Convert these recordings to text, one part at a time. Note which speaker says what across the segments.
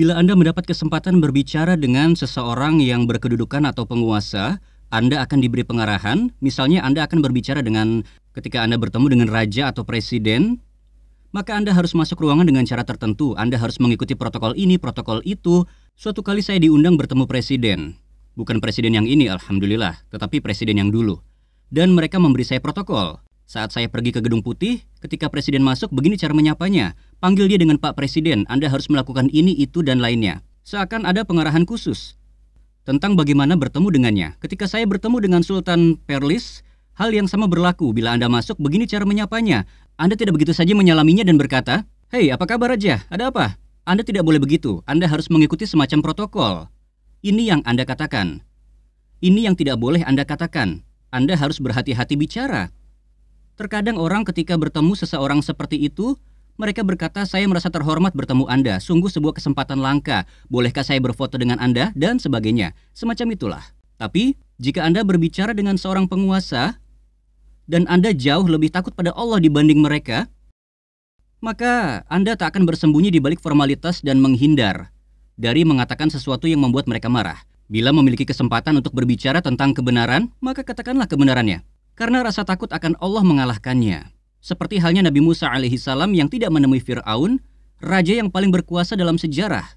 Speaker 1: Bila Anda mendapat kesempatan berbicara dengan seseorang yang berkedudukan atau penguasa, Anda akan diberi pengarahan. Misalnya Anda akan berbicara dengan ketika Anda bertemu dengan raja atau presiden, maka Anda harus masuk ruangan dengan cara tertentu. Anda harus mengikuti protokol ini, protokol itu. Suatu kali saya diundang bertemu presiden. Bukan presiden yang ini, alhamdulillah, tetapi presiden yang dulu. Dan mereka memberi saya protokol. Saat saya pergi ke Gedung Putih, ketika Presiden masuk, begini cara menyapanya. Panggil dia dengan Pak Presiden, Anda harus melakukan ini, itu, dan lainnya. Seakan ada pengarahan khusus tentang bagaimana bertemu dengannya. Ketika saya bertemu dengan Sultan Perlis, hal yang sama berlaku. Bila Anda masuk, begini cara menyapanya. Anda tidak begitu saja menyalaminya dan berkata, Hei, apa kabar Raja? Ada apa? Anda tidak boleh begitu. Anda harus mengikuti semacam protokol. Ini yang Anda katakan. Ini yang tidak boleh Anda katakan. Anda harus berhati-hati bicara. Terkadang orang ketika bertemu seseorang seperti itu, mereka berkata, saya merasa terhormat bertemu Anda, sungguh sebuah kesempatan langka, bolehkah saya berfoto dengan Anda, dan sebagainya. Semacam itulah. Tapi, jika Anda berbicara dengan seorang penguasa, dan Anda jauh lebih takut pada Allah dibanding mereka, maka Anda tak akan bersembunyi di balik formalitas dan menghindar dari mengatakan sesuatu yang membuat mereka marah. Bila memiliki kesempatan untuk berbicara tentang kebenaran, maka katakanlah kebenarannya karena rasa takut akan Allah mengalahkannya. Seperti halnya Nabi Musa alaihi salam yang tidak menemui Fir'aun, raja yang paling berkuasa dalam sejarah.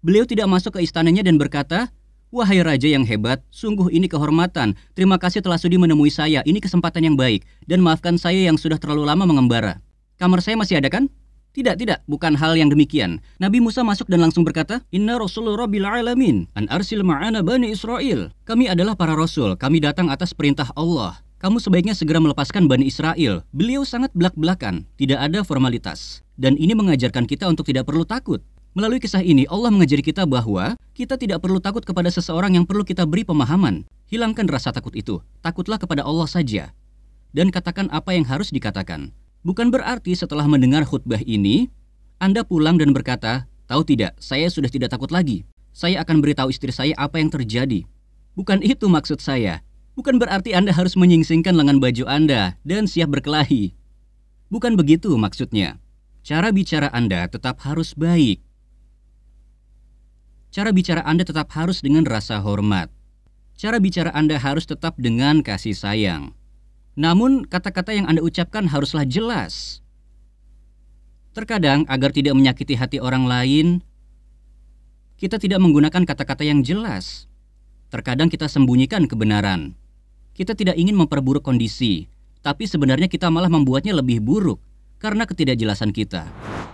Speaker 1: Beliau tidak masuk ke istananya dan berkata, Wahai raja yang hebat, sungguh ini kehormatan. Terima kasih telah sudi menemui saya. Ini kesempatan yang baik dan maafkan saya yang sudah terlalu lama mengembara. Kamar saya masih ada kan? Tidak, tidak, bukan hal yang demikian. Nabi Musa masuk dan langsung berkata, Inna Rasulullah Rabbil Alamin, an arsil ma'ana Bani Israel. Kami adalah para Rasul, kami datang atas perintah Allah kamu sebaiknya segera melepaskan Bani Israel. Beliau sangat belak-belakan, tidak ada formalitas. Dan ini mengajarkan kita untuk tidak perlu takut. Melalui kisah ini, Allah mengajari kita bahwa kita tidak perlu takut kepada seseorang yang perlu kita beri pemahaman. Hilangkan rasa takut itu. Takutlah kepada Allah saja. Dan katakan apa yang harus dikatakan. Bukan berarti setelah mendengar khutbah ini, Anda pulang dan berkata, tahu tidak, saya sudah tidak takut lagi. Saya akan beritahu istri saya apa yang terjadi. Bukan itu maksud saya. Bukan berarti Anda harus menyingsingkan lengan baju Anda dan siap berkelahi. Bukan begitu maksudnya. Cara bicara Anda tetap harus baik. Cara bicara Anda tetap harus dengan rasa hormat. Cara bicara Anda harus tetap dengan kasih sayang. Namun, kata-kata yang Anda ucapkan haruslah jelas. Terkadang, agar tidak menyakiti hati orang lain, kita tidak menggunakan kata-kata yang jelas. Terkadang kita sembunyikan kebenaran. Kita tidak ingin memperburuk kondisi, tapi sebenarnya kita malah membuatnya lebih buruk karena ketidakjelasan kita.